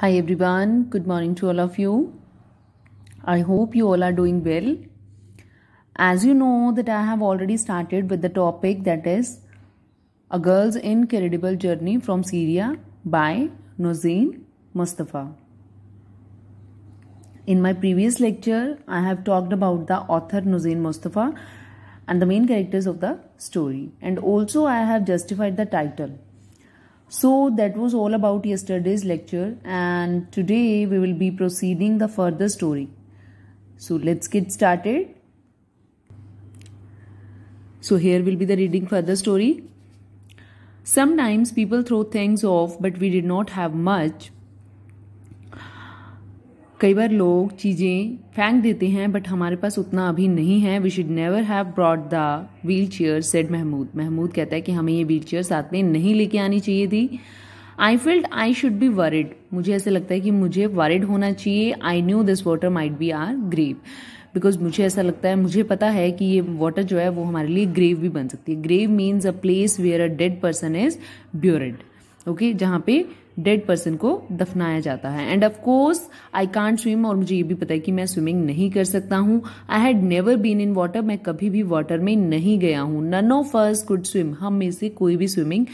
Hi everyone, good morning to all of you. I hope you all are doing well. As you know that I have already started with the topic that is A Girl's Incredible Journey from Syria by Nozin Mustafa. In my previous lecture, I have talked about the author Nozin Mustafa and the main characters of the story and also I have justified the title so that was all about yesterday's lecture and today we will be proceeding the further story. So let's get started. So here will be the reading further story. Sometimes people throw things off but we did not have much कई बार लोग चीज़ें फेंक देते हैं but हमारे पास उतना अभी नहीं है we should never have brought the wheelchair said Mahmood Mahmood कहता है कि हमें ये व्हील चेयर साथ में नहीं लेके आनी चाहिए थी I felt I should be worried मुझे ऐसा लगता है कि मुझे वरिड होना चाहिए I knew this water might be our grave because मुझे ऐसा लगता है मुझे पता है कि ये वाटर जो है वो हमारे लिए ग्रेव भी बन सकती है grave means a place where a dead person is buried okay जहाँ पे डेड पर्सन को दफनाया जाता है and of course I can't swim और मुझे ये भी पता है कि मैं स्विमिंग नहीं कर सकता हूँ I had never been in water मैं कभी भी वाटर में नहीं गया हूँ none of us could swim हम में से कोई भी स्विमिंग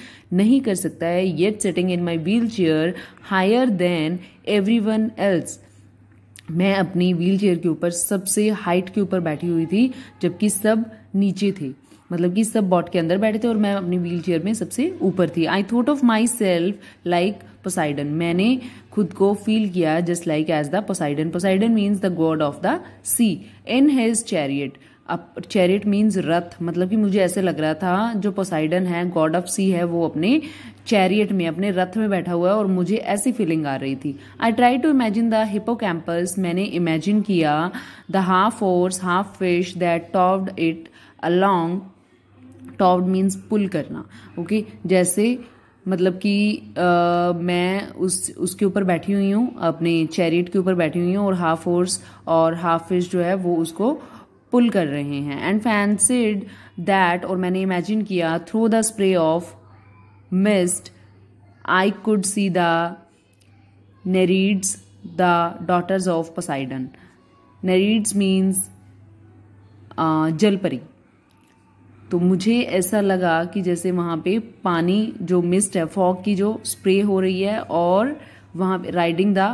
नहीं कर सकता है yet sitting in my wheelchair higher than everyone else मैं अपनी व्हील चेयर के ऊपर सबसे हाइट के ऊपर बैठी हुई थी जबकि सब नीचे थे मतलब कि सब बॉट के अंदर बैठे थे और मैं अपनी व्हील चेयर में सबसे ऊपर थी I thought of myself like Poseidon मैंने खुद को फील किया just like as the Poseidon Poseidon means the god of the sea in his chariot अब चैरियट मीन्स रथ मतलब कि मुझे ऐसे लग रहा था जो पोसाइडन है गॉड ऑफ सी है वो अपने चैरियट में अपने रथ में बैठा हुआ है और मुझे ऐसी फीलिंग आ रही थी I try to imagine the hippocampus मैंने इमेजिन किया the half horse half fish that टॉप्ड it along towed means pull करना ओके जैसे मतलब कि मैं उस उसके ऊपर बैठी हुई हूँ अपने चैरिट के ऊपर बैठी हुई हूँ और हाफ हॉर्स और हाफ फिश जो है वो उसको पुल कर रहे हैं एंड फैंसिड दैट और मैंने इमेजिन किया through the spray of mist I could see the Nereids the daughters of Poseidon Nereids means जलपरी तो मुझे ऐसा लगा कि जैसे वहाँ पे पानी जो मिस्ट है फॉग की जो स्प्रे हो रही है और वहाँ पे राइडिंग द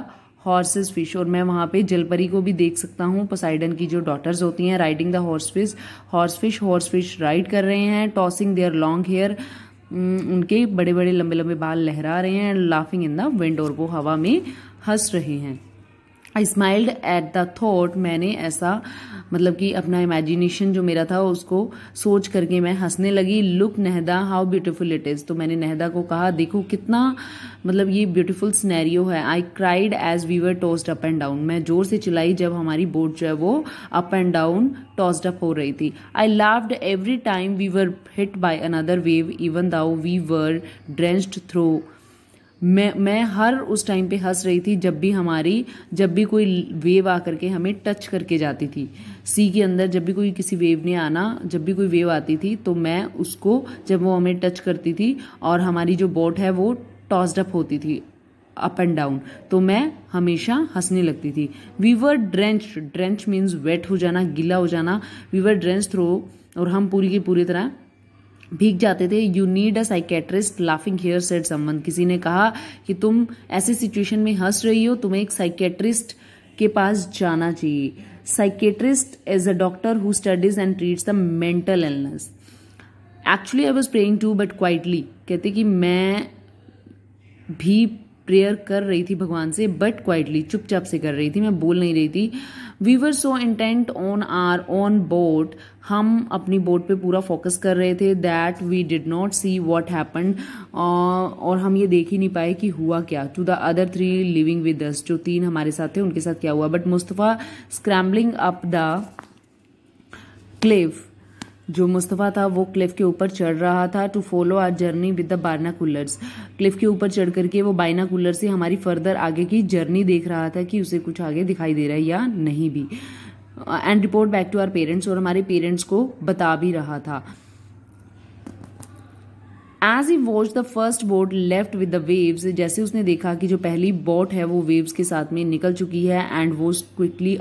हॉर्सेस फिश और मैं वहाँ पे जलपरी को भी देख सकता हूँ पोसाइडन की जो डॉटर्स होती हैं riding the horse fish horse fish horse fish ride कर रहे हैं टॉसिंग देयर लॉन्ग हेयर उनके बड़े बड़े लंबे लंबे बाल लहरा रहे हैं and laughing in the wind और वो हवा में हंस रहे हैं I smiled at the thought मैंने ऐसा मतलब कि अपना इमेजिनेशन जो मेरा था उसको सोच करके मैं हंसने लगी look Nahda how beautiful it is तो मैंने नहदा को कहा देखो कितना मतलब ये ब्यूटीफुल स्नैरियो है I cried as we were tossed up and down मैं जोर से चिल्लाई जब हमारी बोट जो है वो up and down tossed up हो रही थी I loved every time we were hit by another wave even though we were drenched through मैं मैं हर उस टाइम पे हंस रही थी जब भी हमारी जब भी कोई वेव आ करके हमें टच करके जाती थी सी के अंदर जब भी कोई किसी वेव ने आना जब भी कोई वेव आती थी तो मैं उसको जब वो हमें टच करती थी और हमारी जो बोट है वो टॉस्ड अप होती थी अप एंड डाउन तो मैं हमेशा हंसने लगती थी we were drench drench means wet हो जाना गीला हो जाना वी वर ड्रेंच थ्रो और हम पूरी की पूरी तरह भीग जाते थे you need a psychiatrist laughing here said संबंध किसी ने कहा कि तुम ऐसे सिचुएशन में हंस रही हो तुम्हें एक साइकेट्रिस्ट के पास जाना चाहिए psychiatrist is a doctor who studies and treats the mental illness actually I was praying to but quietly कहते कि मैं भी प्रेयर कर रही थी भगवान से बट क्वाइटली चुपचाप से कर रही थी मैं बोल नहीं रही थी we were so intent on our on boat हम अपनी बोट पे पूरा फोकस कर रहे थे that we did not see what happen और हम ये देख ही नहीं पाए कि हुआ क्या to the other three living with us जो तीन हमारे साथ थे उनके साथ क्या हुआ but Mustafa scrambling up the cliff जो मुस्तफ़ा था वो क्लिफ़ के ऊपर चढ़ रहा था to follow our journey with the बारना कूलर्स क्लिफ़ के ऊपर चढ़ करके वो बाइना कूलर से हमारी फर्दर आगे की जर्नी देख रहा था कि उसे कुछ आगे दिखाई दे रहा है या नहीं भी and report back to our parents और हमारे पेरेंट्स को बता भी रहा था as he watch the first boat left with the waves जैसे उसने देखा कि जो पहली बोट है वो वेव्स के साथ में निकल चुकी है एंड वो क्विकली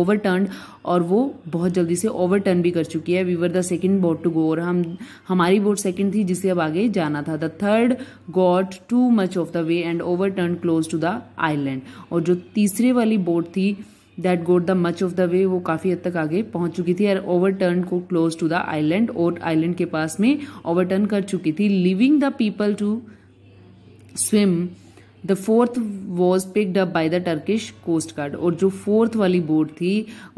ओवरटर्न और वो बहुत जल्दी से ओवरटर्न भी कर चुकी है we were the second boat to go और हम हमारी बोट सेकेंड थी जिसे अब आगे जाना था the third got to much of the way and overturn close to the island और जो तीसरे वाली बोट थी that got the much of the way वो काफ़ी हद तक आगे पहुंच चुकी थी और टर्न को क्लोज टू द आईलैंड और आईलैंड के पास में ओवर टर्न कर चुकी थी leaving the people to swim the fourth was picked up by the Turkish coast guard और जो फोर्थ वाली बोट थी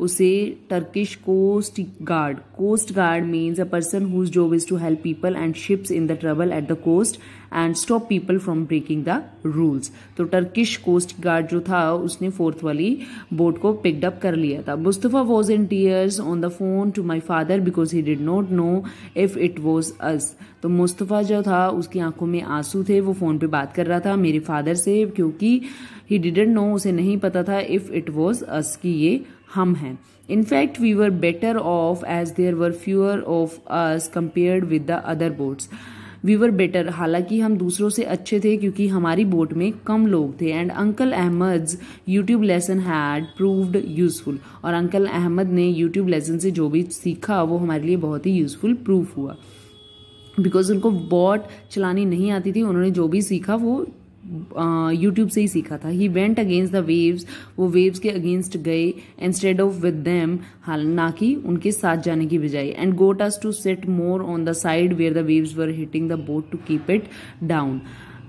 उसे Turkish coast guard coast guard means a person whose job is to help people and ships in the trouble at the coast and stop people from breaking the rules तो Turkish coast guard जो था उसने fourth वाली boat को picked up कर लिया था Mustafa was in tears on the phone to my father because he did not know if it was us तो मुस्तफ़ा जो था उसकी आंखों में आंसू थे वो फ़ोन पे बात कर रहा था मेरे फादर से क्योंकि ही डिडेंट नो उसे नहीं पता था इफ़ इट वॉज अस कि ये हम हैं in fact we were better off as there were fewer of us compared with the other boats we were better हालांकि हम दूसरों से अच्छे थे क्योंकि हमारी बोट में कम लोग थे and uncle Ahmed YouTube lesson had proved useful और अंकल अहमद ने यूट्यूब लेसन से जो भी सीखा वो हमारे लिए बहुत ही यूजफुल प्रूफ हुआ बिकॉज उनको बोट चलानी नहीं आती थी उन्होंने जो भी सीखा वो यूट्यूब से ही सीखा था he went against the waves वो वेव्स के अगेंस्ट गए इंस्टेड ऑफ विद देम ना कि उनके साथ जाने की बजाय and got us to sit more on the side where the waves were hitting the boat to keep it down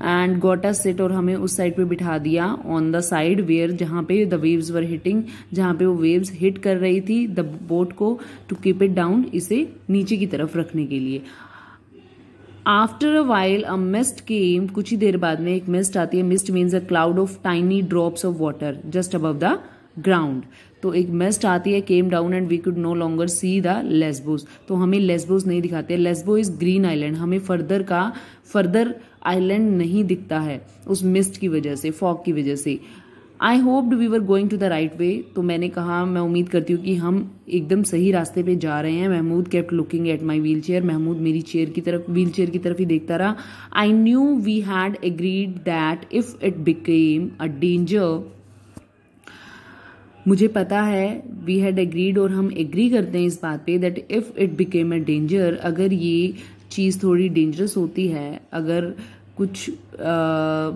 and gotta sit और हमें उस साइड पे बिठा दिया ऑन द साइड वेयर जहाँ पे द वेव्स वर हिटिंग जहाँ पे वो वेव्स हिट कर रही थी द बोट को टू कीप इट डाउन इसे नीचे की तरफ रखने के लिए after a while a mist came कुछ ही देर बाद में एक मिस्ट आती है mist means a cloud of tiny drops of water just above the ground तो एक मिस्ट आती है came down and we could no longer see the Lesbos तो हमें लेस्बोस नहीं दिखाते लेस्बो इज ग्रीन आइलैंड हमें फर्दर का फर्दर आइलैंड नहीं दिखता है उस मिस्ट की वजह से फॉग की वजह से I hope we were going to the right way तो मैंने कहा मैं उम्मीद करती हूँ कि हम एकदम सही रास्ते पे जा रहे हैं Mahmoud kept looking at my wheelchair Mahmoud मेरी चेयर की तरफ व्हील चेयर की तरफ ही देखता रहा I knew we had agreed that if it became a danger मुझे पता है वी हैड एग्रीड और हम एग्री करते हैं इस बात पे that if it became a danger अगर ये चीज़ थोड़ी डेंजरस होती है अगर कुछ आ,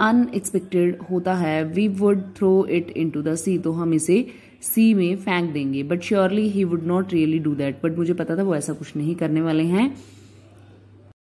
अनएक्सपेक्टेड होता है we would throw it into the sea तो हम इसे सी में फेंक देंगे but surely he would not really do that but मुझे पता था वो ऐसा कुछ नहीं करने वाले हैं